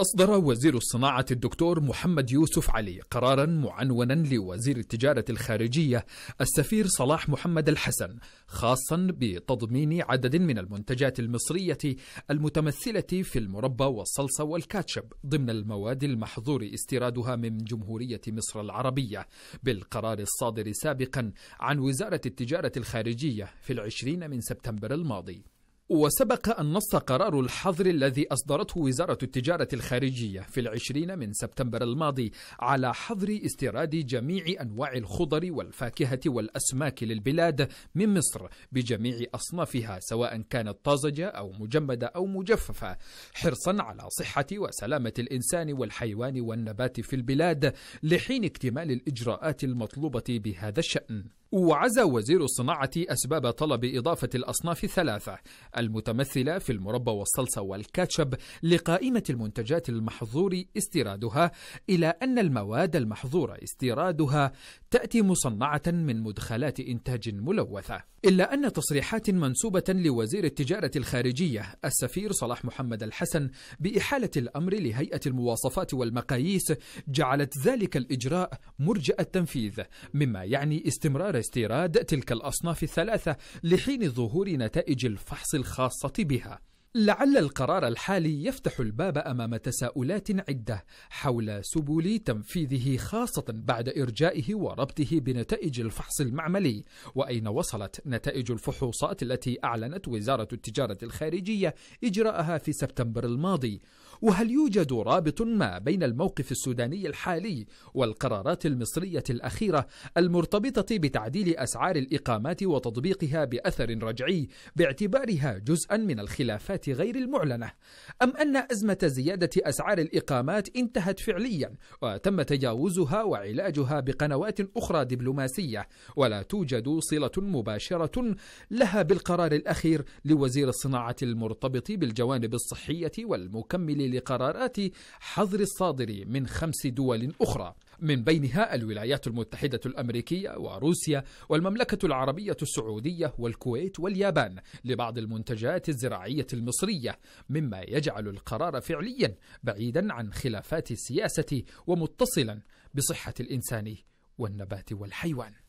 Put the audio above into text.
أصدر وزير الصناعة الدكتور محمد يوسف علي قرارا معنونا لوزير التجارة الخارجية السفير صلاح محمد الحسن خاصا بتضمين عدد من المنتجات المصرية المتمثلة في المربى والصلصة والكاتشب ضمن المواد المحظور استيرادها من جمهورية مصر العربية بالقرار الصادر سابقا عن وزارة التجارة الخارجية في العشرين من سبتمبر الماضي وسبق أن نص قرار الحظر الذي أصدرته وزارة التجارة الخارجية في العشرين من سبتمبر الماضي على حظر استيراد جميع أنواع الخضر والفاكهة والأسماك للبلاد من مصر بجميع أصنافها سواء كانت طازجة أو مجمدة أو مجففة حرصا على صحة وسلامة الإنسان والحيوان والنبات في البلاد لحين اكتمال الإجراءات المطلوبة بهذا الشأن وعزى وزير الصناعة أسباب طلب إضافة الأصناف الثلاثة المتمثلة في المربى والصلصة والكاتشب لقائمة المنتجات المحظور استيرادها إلى أن المواد المحظور استيرادها تأتي مصنعة من مدخلات إنتاج ملوثة إلا أن تصريحات منسوبة لوزير التجارة الخارجية السفير صلاح محمد الحسن بإحالة الأمر لهيئة المواصفات والمقاييس جعلت ذلك الإجراء مرجأ التنفيذ مما يعني استمرار استيراد تلك الأصناف الثلاثة لحين ظهور نتائج الفحص الخاصة بها لعل القرار الحالي يفتح الباب امام تساؤلات عده حول سبل تنفيذه خاصه بعد ارجائه وربطه بنتائج الفحص المعملي واين وصلت نتائج الفحوصات التي اعلنت وزاره التجاره الخارجيه اجراءها في سبتمبر الماضي وهل يوجد رابط ما بين الموقف السوداني الحالي والقرارات المصريه الاخيره المرتبطه بتعديل اسعار الاقامات وتطبيقها باثر رجعي باعتبارها جزءا من الخلافات غير المعلنة أم أن أزمة زيادة أسعار الإقامات انتهت فعليا وتم تجاوزها وعلاجها بقنوات أخرى دبلوماسية ولا توجد صلة مباشرة لها بالقرار الأخير لوزير الصناعة المرتبط بالجوانب الصحية والمكمل لقرارات حظر الصادر من خمس دول أخرى من بينها الولايات المتحدة الأمريكية وروسيا والمملكة العربية السعودية والكويت واليابان لبعض المنتجات الزراعية المصرية مما يجعل القرار فعليا بعيدا عن خلافات السياسة ومتصلا بصحة الإنسان والنبات والحيوان